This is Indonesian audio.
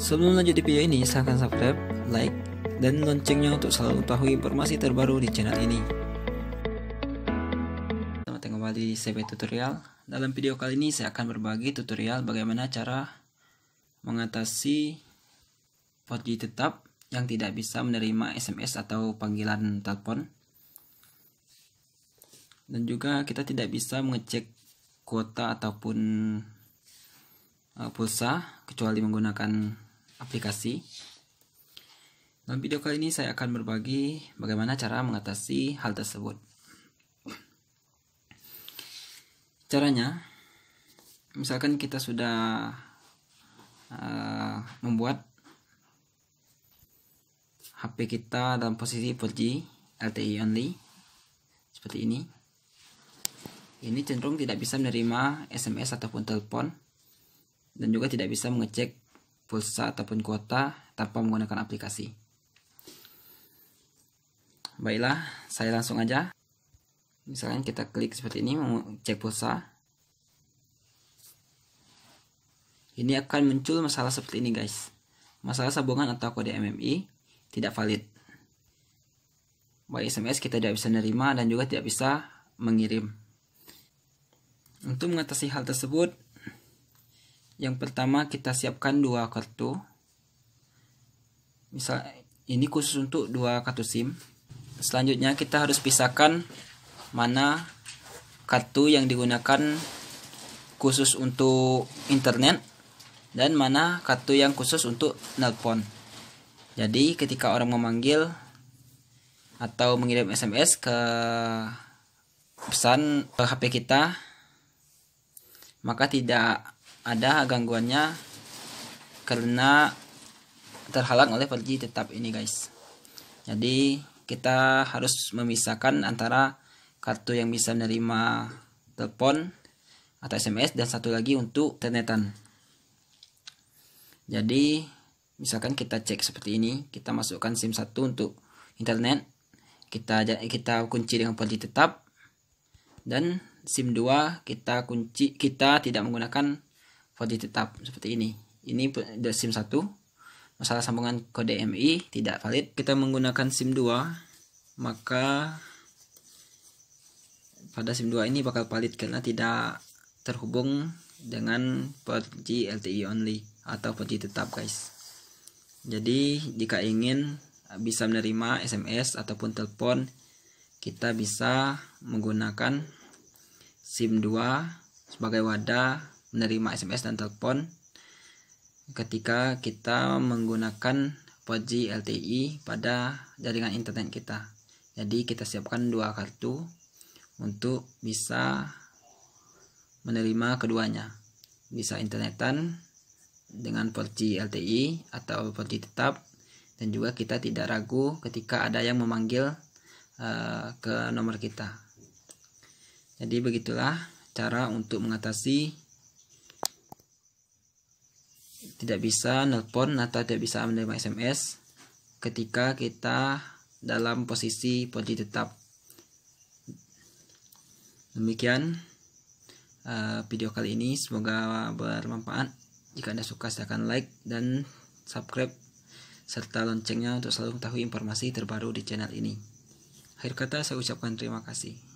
Sebelum lanjut di video ini, silahkan subscribe, like, dan loncengnya untuk selalu mengetahui informasi terbaru di channel ini. Selamat datang kembali di CB Tutorial. Dalam video kali ini saya akan berbagi tutorial bagaimana cara mengatasi 4G tetap yang tidak bisa menerima SMS atau panggilan telepon. Dan juga kita tidak bisa mengecek kuota ataupun eh, pulsa kecuali menggunakan aplikasi. Dalam video kali ini saya akan berbagi bagaimana cara mengatasi hal tersebut. Caranya, misalkan kita sudah uh, membuat HP kita dalam posisi 4G LTE only seperti ini. Ini cenderung tidak bisa menerima SMS ataupun telepon dan juga tidak bisa mengecek pulsa ataupun kuota tanpa menggunakan aplikasi. Baiklah, saya langsung aja. Misalkan kita klik seperti ini, cek pulsa. Ini akan muncul masalah seperti ini guys. Masalah sambungan atau kode MMI tidak valid. Baik SMS kita tidak bisa menerima dan juga tidak bisa mengirim. Untuk mengatasi hal tersebut, yang pertama kita siapkan dua kartu. Misal ini khusus untuk dua kartu SIM. Selanjutnya kita harus pisahkan mana kartu yang digunakan khusus untuk internet dan mana kartu yang khusus untuk nelpon. Jadi ketika orang memanggil atau mengirim SMS ke pesan ke HP kita maka tidak ada gangguannya karena terhalang oleh pergi tetap ini guys jadi kita harus memisahkan antara kartu yang bisa menerima telepon atau SMS dan satu lagi untuk internetan jadi misalkan kita cek seperti ini kita masukkan SIM 1 untuk internet kita kita kunci dengan pergi tetap dan SIM 2 kita kunci kita tidak menggunakan validity tetap seperti ini ini SIM 1 masalah sambungan kode MI tidak valid kita menggunakan SIM 2 maka pada SIM 2 ini bakal valid karena tidak terhubung dengan 4G LTE only atau 4G tetap guys jadi jika ingin bisa menerima SMS ataupun telepon kita bisa menggunakan SIM 2 sebagai wadah menerima SMS dan telepon ketika kita menggunakan 4G LTE pada jaringan internet kita. Jadi kita siapkan dua kartu untuk bisa menerima keduanya. Bisa internetan dengan 4G LTE atau 4G tetap dan juga kita tidak ragu ketika ada yang memanggil uh, ke nomor kita. Jadi begitulah cara untuk mengatasi tidak bisa nelpon atau tidak bisa menerima SMS ketika kita dalam posisi posisi tetap. Demikian uh, video kali ini semoga bermanfaat. Jika Anda suka silahkan like dan subscribe serta loncengnya untuk selalu mengetahui informasi terbaru di channel ini. Akhir kata saya ucapkan terima kasih.